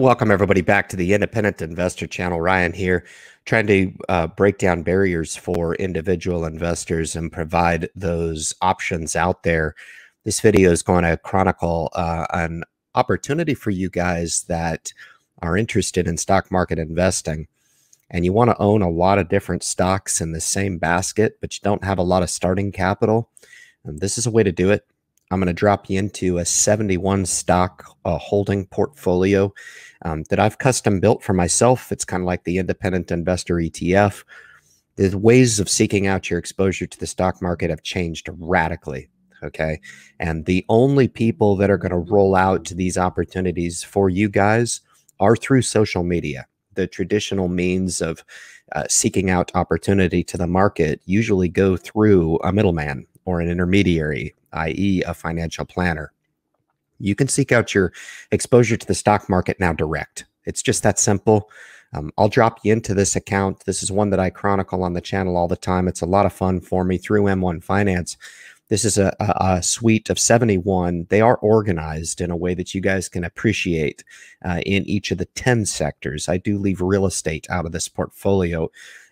Welcome, everybody, back to the Independent Investor Channel. Ryan here, trying to uh, break down barriers for individual investors and provide those options out there. This video is going to chronicle uh, an opportunity for you guys that are interested in stock market investing and you want to own a lot of different stocks in the same basket, but you don't have a lot of starting capital. And this is a way to do it. I'm going to drop you into a 71 stock uh, holding portfolio um, that I've custom built for myself. It's kind of like the independent investor ETF. The ways of seeking out your exposure to the stock market have changed radically. Okay. And the only people that are going to roll out these opportunities for you guys are through social media. The traditional means of uh, seeking out opportunity to the market usually go through a middleman, or an intermediary, i.e., a financial planner. You can seek out your exposure to the stock market now direct. It's just that simple. Um, I'll drop you into this account. This is one that I chronicle on the channel all the time. It's a lot of fun for me through M1 Finance. This is a, a, a suite of 71. They are organized in a way that you guys can appreciate uh, in each of the 10 sectors. I do leave real estate out of this portfolio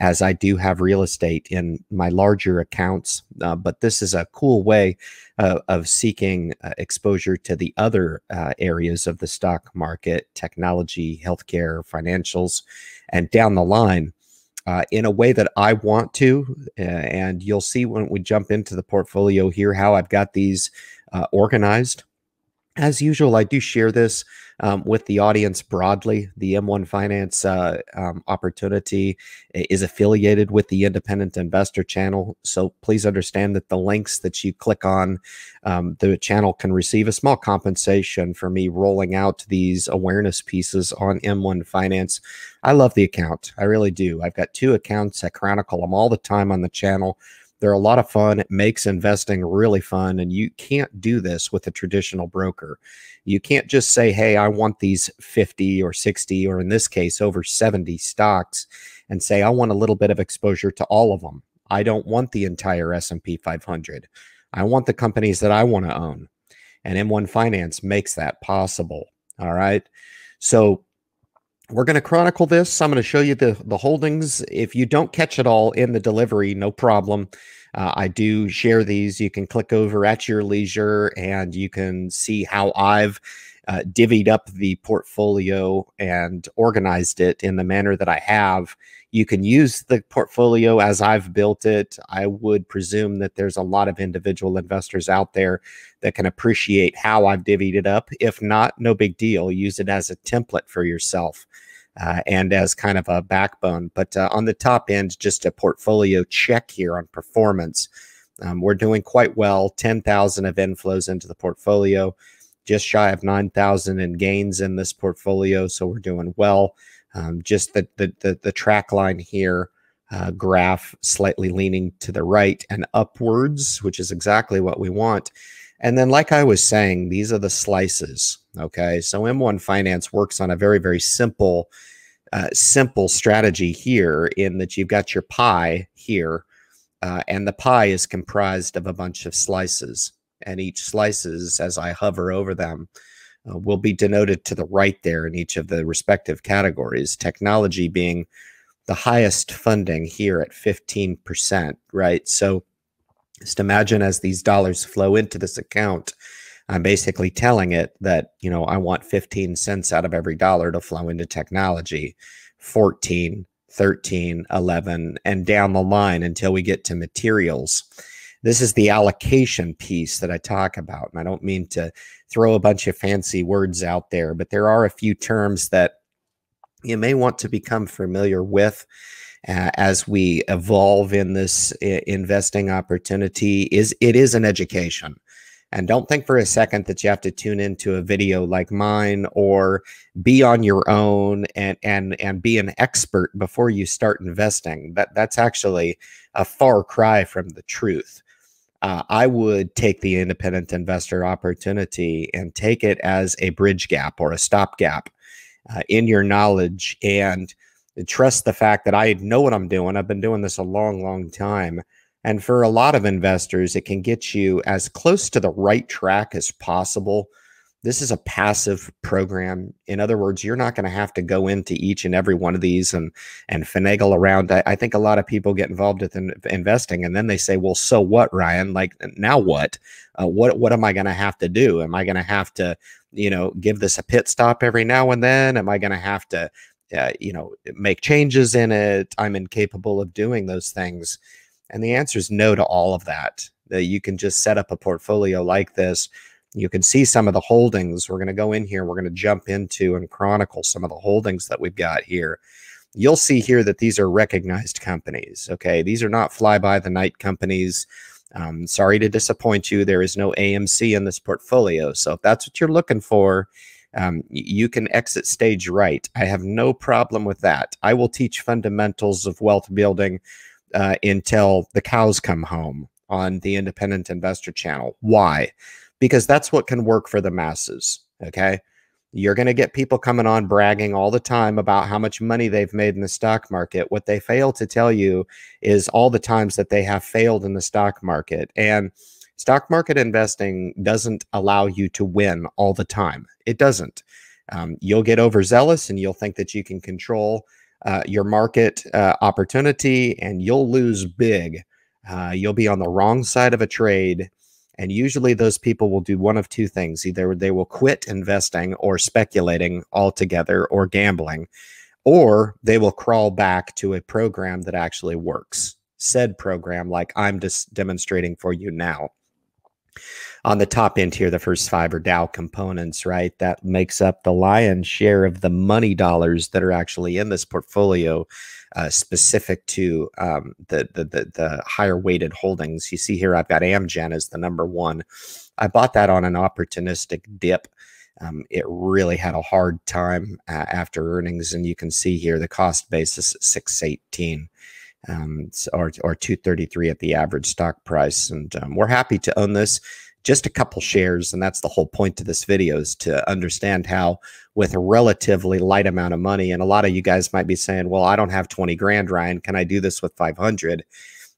as I do have real estate in my larger accounts. Uh, but this is a cool way uh, of seeking uh, exposure to the other uh, areas of the stock market, technology, healthcare, financials, and down the line. Uh, in a way that I want to, uh, and you'll see when we jump into the portfolio here how I've got these organized as usual, I do share this um, with the audience broadly. The M1 Finance uh, um, opportunity is affiliated with the Independent Investor channel. So please understand that the links that you click on, um, the channel can receive a small compensation for me rolling out these awareness pieces on M1 Finance. I love the account. I really do. I've got two accounts. I chronicle them all the time on the channel. They're a lot of fun. It makes investing really fun. And you can't do this with a traditional broker. You can't just say, hey, I want these 50 or 60, or in this case, over 70 stocks and say, I want a little bit of exposure to all of them. I don't want the entire S&P 500. I want the companies that I want to own. And M1 Finance makes that possible. All right. So we're going to chronicle this. I'm going to show you the, the holdings. If you don't catch it all in the delivery, no problem. Uh, I do share these. You can click over at your leisure and you can see how I've uh, divvied up the portfolio and organized it in the manner that I have you can use the portfolio as I've built it. I would presume that there's a lot of individual investors out there that can appreciate how I've divvied it up. If not, no big deal. Use it as a template for yourself. Uh, and as kind of a backbone. But uh, on the top end, just a portfolio check here on performance. Um, we're doing quite well 10,000 of inflows into the portfolio, just shy of 9,000 in gains in this portfolio. So we're doing well. Um, just the, the, the the track line here uh, graph slightly leaning to the right and upwards, which is exactly what we want. And then, like I was saying, these are the slices. Okay, so M1 Finance works on a very very simple uh, simple strategy here, in that you've got your pie here, uh, and the pie is comprised of a bunch of slices, and each slices as I hover over them uh, will be denoted to the right there in each of the respective categories. Technology being the highest funding here at 15%, right? So just imagine as these dollars flow into this account, I'm basically telling it that, you know, I want 15 cents out of every dollar to flow into technology, 14, 13, 11, and down the line until we get to materials. This is the allocation piece that I talk about. And I don't mean to throw a bunch of fancy words out there, but there are a few terms that you may want to become familiar with. Uh, as we evolve in this uh, investing opportunity is it is an education and don't think for a second that you have to tune into a video like mine or be on your own and and and be an expert before you start investing that that's actually a far cry from the truth uh, I would take the independent investor opportunity and take it as a bridge gap or a stopgap uh, in your knowledge and trust the fact that I know what I'm doing. I've been doing this a long, long time. And for a lot of investors, it can get you as close to the right track as possible this is a passive program. In other words, you're not going to have to go into each and every one of these and and finagle around. I, I think a lot of people get involved with in, investing, and then they say, "Well, so what, Ryan? Like now what? Uh, what what am I going to have to do? Am I going to have to, you know, give this a pit stop every now and then? Am I going to have to, uh, you know, make changes in it? I'm incapable of doing those things." And the answer is no to all of that. That you can just set up a portfolio like this you can see some of the holdings. We're going to go in here. We're going to jump into and chronicle some of the holdings that we've got here. You'll see here that these are recognized companies. Okay. These are not fly by the night companies. Um, sorry to disappoint you. There is no AMC in this portfolio. So if that's what you're looking for, um, you can exit stage right. I have no problem with that. I will teach fundamentals of wealth building uh, until the cows come home on the Independent Investor Channel. Why? because that's what can work for the masses. Okay. You're going to get people coming on bragging all the time about how much money they've made in the stock market. What they fail to tell you is all the times that they have failed in the stock market. And stock market investing doesn't allow you to win all the time. It doesn't. Um, you'll get overzealous and you'll think that you can control uh, your market uh, opportunity and you'll lose big. Uh, you'll be on the wrong side of a trade and usually those people will do one of two things either they will quit investing or speculating altogether or gambling, or they will crawl back to a program that actually works. Said program, like I'm just demonstrating for you now on the top end here, the first five are Dow components, right? That makes up the lion's share of the money dollars that are actually in this portfolio, uh, specific to um, the, the, the the higher weighted holdings. You see here, I've got Amgen as the number one. I bought that on an opportunistic dip. Um, it really had a hard time uh, after earnings, and you can see here the cost basis six eighteen um, or, or 233 at the average stock price. And um, we're happy to own this just a couple shares. And that's the whole point of this video is to understand how with a relatively light amount of money, and a lot of you guys might be saying, well, I don't have 20 grand, Ryan, can I do this with 500?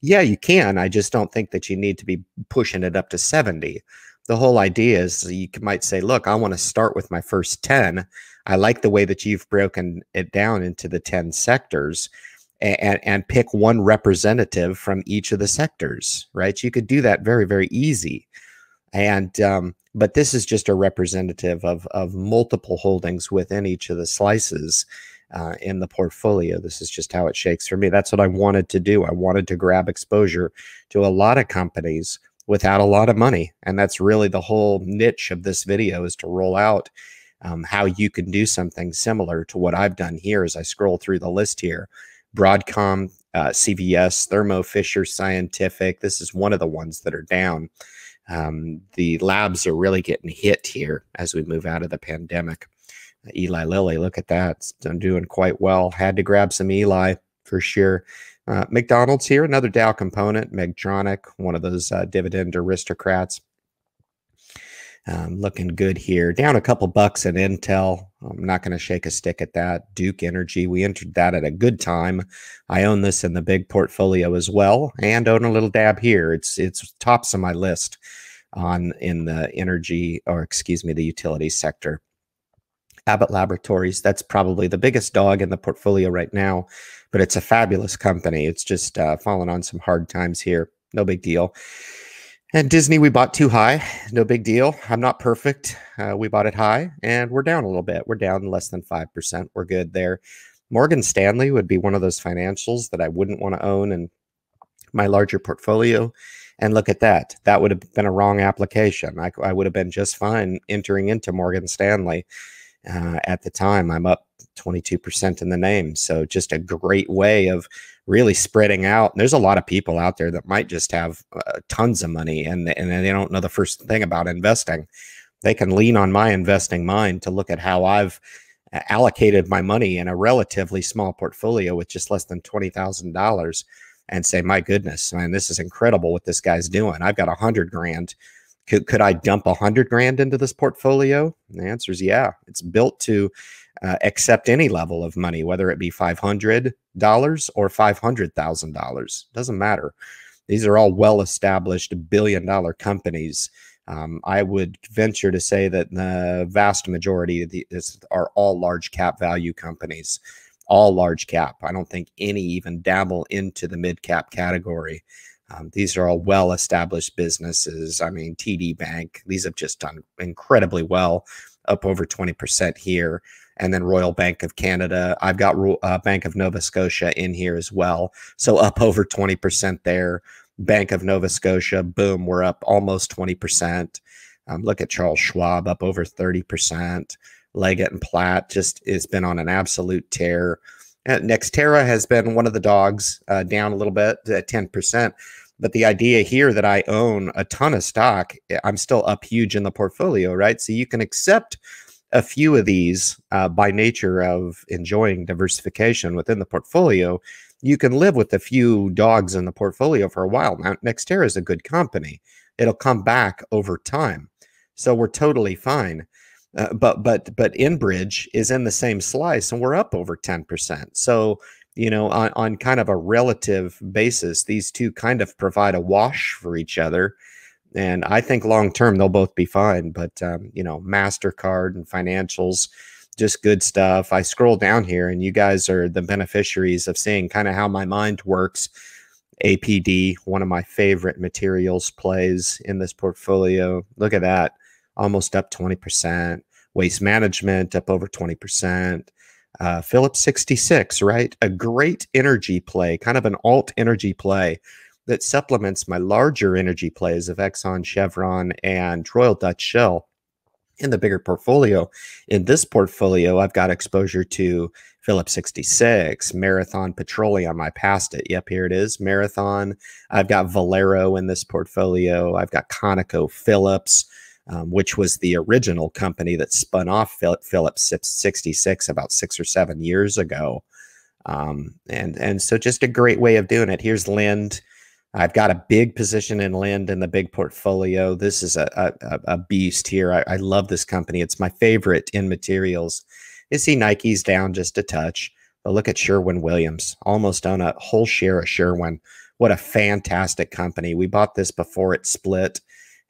Yeah, you can. I just don't think that you need to be pushing it up to 70. The whole idea is you might say, look, I want to start with my first 10. I like the way that you've broken it down into the 10 sectors and, and pick one representative from each of the sectors, right? You could do that very, very easy. And, um, but this is just a representative of, of multiple holdings within each of the slices uh, in the portfolio. This is just how it shakes for me. That's what I wanted to do. I wanted to grab exposure to a lot of companies without a lot of money. And that's really the whole niche of this video is to roll out um, how you can do something similar to what I've done here as I scroll through the list here. Broadcom, uh, CVS, Thermo Fisher Scientific. This is one of the ones that are down. Um, the labs are really getting hit here as we move out of the pandemic. Eli Lilly, look at that. I'm doing quite well. Had to grab some Eli for sure. Uh, McDonald's here, another Dow component, Megtronic, one of those uh, dividend aristocrats. Um, looking good here. Down a couple bucks at Intel. I'm not going to shake a stick at that. Duke Energy, we entered that at a good time. I own this in the big portfolio as well, and own a little dab here. It's it's tops of my list on in the energy or excuse me the utility sector. Abbott Laboratories, that's probably the biggest dog in the portfolio right now, but it's a fabulous company. It's just uh, fallen on some hard times here. No big deal. And Disney, we bought too high. No big deal. I'm not perfect. Uh, we bought it high and we're down a little bit. We're down less than 5%. We're good there. Morgan Stanley would be one of those financials that I wouldn't want to own in my larger portfolio. And look at that. That would have been a wrong application. I, I would have been just fine entering into Morgan Stanley. Uh, at the time. I'm up 22% in the name. So just a great way of really spreading out. there's a lot of people out there that might just have uh, tons of money and, and they don't know the first thing about investing. They can lean on my investing mind to look at how I've uh, allocated my money in a relatively small portfolio with just less than $20,000 and say, my goodness, man, this is incredible what this guy's doing. I've got a hundred grand could, could I dump a hundred grand into this portfolio? the answer is yeah. It's built to uh, accept any level of money, whether it be five hundred dollars or five hundred thousand dollars. Doesn't matter. These are all well-established billion-dollar companies. Um, I would venture to say that the vast majority of these are all large cap value companies, all large cap. I don't think any even dabble into the mid cap category. Um, these are all well established businesses. I mean, TD Bank, these have just done incredibly well, up over 20% here. And then Royal Bank of Canada. I've got uh, Bank of Nova Scotia in here as well. So up over 20% there. Bank of Nova Scotia, boom, we're up almost 20%. Um, look at Charles Schwab, up over 30%. Leggett and Platt just has been on an absolute tear. Uh, Nextera has been one of the dogs uh, down a little bit at uh, 10%. But the idea here that I own a ton of stock, eh, I'm still up huge in the portfolio, right? So you can accept a few of these uh, by nature of enjoying diversification within the portfolio. You can live with a few dogs in the portfolio for a while. Now, Nextera is a good company. It'll come back over time. So we're totally fine. Uh, but but but Inbridge is in the same slice, and we're up over ten percent. So you know, on, on kind of a relative basis, these two kind of provide a wash for each other. And I think long term they'll both be fine. But um, you know, Mastercard and financials, just good stuff. I scroll down here, and you guys are the beneficiaries of seeing kind of how my mind works. APD, one of my favorite materials, plays in this portfolio. Look at that almost up 20%. Waste management up over 20%. Uh, Phillips 66, right? A great energy play, kind of an alt energy play that supplements my larger energy plays of Exxon, Chevron, and Royal Dutch Shell in the bigger portfolio. In this portfolio, I've got exposure to Phillips 66, Marathon Petroleum. I passed it. Yep, here it is. Marathon. I've got Valero in this portfolio. I've got Conoco Phillips um, which was the original company that spun off Philip, Phillips 66 about six or seven years ago. Um, and, and so just a great way of doing it. Here's Lind. I've got a big position in Lind in the big portfolio. This is a, a, a beast here. I, I love this company. It's my favorite in materials. You see Nike's down just a touch, but look at Sherwin Williams, almost on a whole share of Sherwin. What a fantastic company. We bought this before it split.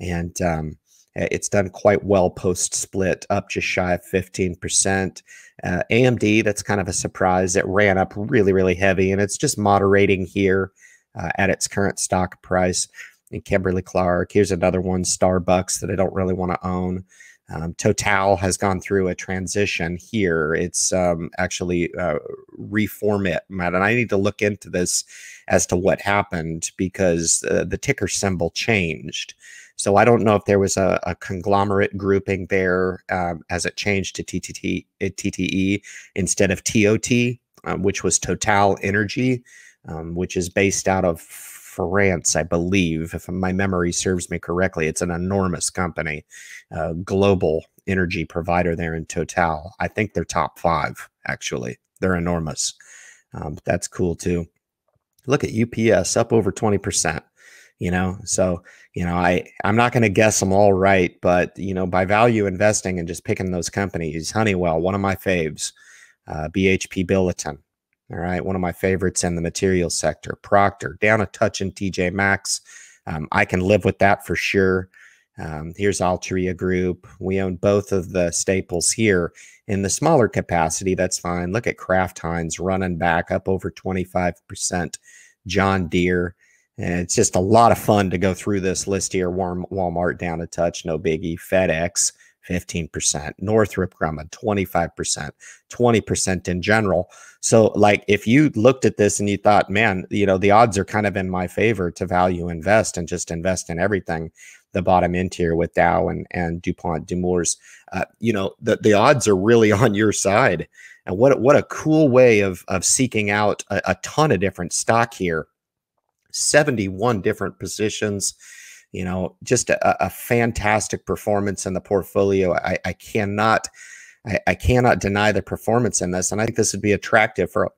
And um, uh, it's done quite well post split, up just shy of 15%. Uh, AMD, that's kind of a surprise. It ran up really, really heavy, and it's just moderating here uh, at its current stock price. And Kimberly Clark, here's another one, Starbucks, that I don't really want to own. Um, Total has gone through a transition here. It's um, actually uh, Matt, and I need to look into this as to what happened because uh, the ticker symbol changed. So I don't know if there was a, a conglomerate grouping there um, as it changed to TTT, TTE uh, instead of TOT, um, which was Total Energy, um, which is based out of France, I believe, if my memory serves me correctly. It's an enormous company, global energy provider there in Total. I think they're top five, actually. They're enormous. Um, that's cool too. Look at UPS up over 20% you know so you know i i'm not going to guess them all right but you know by value investing and just picking those companies honeywell one of my faves uh, bhp billiton all right one of my favorites in the materials sector procter down a touch in tj maxx um, i can live with that for sure um, here's altria group we own both of the staples here in the smaller capacity that's fine look at kraft heinz running back up over 25% john deere and it's just a lot of fun to go through this list here. Walmart down a touch, no biggie. FedEx, 15%. Northrop Grumman, 25%. 20% in general. So, like, if you looked at this and you thought, man, you know, the odds are kind of in my favor to value invest and just invest in everything, the bottom end here with Dow and, and DuPont, Demours, uh, you know, the, the odds are really on your side. And what, what a cool way of, of seeking out a, a ton of different stock here 71 different positions. You know, just a, a fantastic performance in the portfolio. I, I cannot, I, I cannot deny the performance in this, and I think this would be attractive for a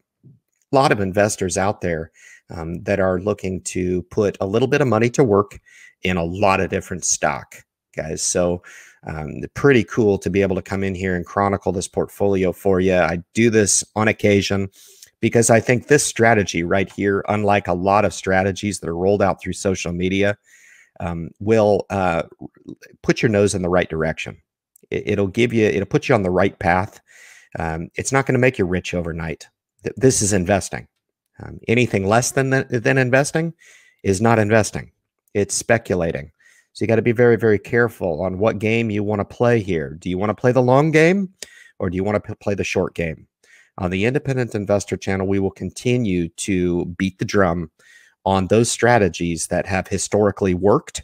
lot of investors out there um, that are looking to put a little bit of money to work in a lot of different stock, guys. So, um, pretty cool to be able to come in here and chronicle this portfolio for you. I do this on occasion because I think this strategy right here, unlike a lot of strategies that are rolled out through social media, um, will uh, put your nose in the right direction. It, will give you, it'll put you on the right path. Um, it's not going to make you rich overnight. this is investing. Um, anything less than than investing is not investing. It's speculating. So you got to be very, very careful on what game you want to play here. Do you want to play the long game or do you want to play the short game? on the Independent Investor channel, we will continue to beat the drum on those strategies that have historically worked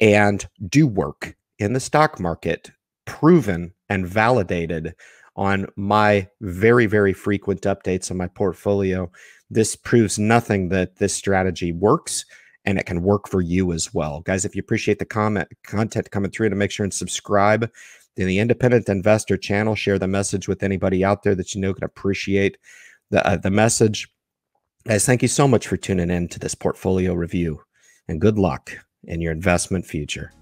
and do work in the stock market, proven and validated on my very, very frequent updates on my portfolio. This proves nothing that this strategy works and it can work for you as well. Guys, if you appreciate the comment content coming through to make sure and subscribe in the independent investor channel. Share the message with anybody out there that you know can appreciate the, uh, the message. Guys, thank you so much for tuning in to this portfolio review and good luck in your investment future.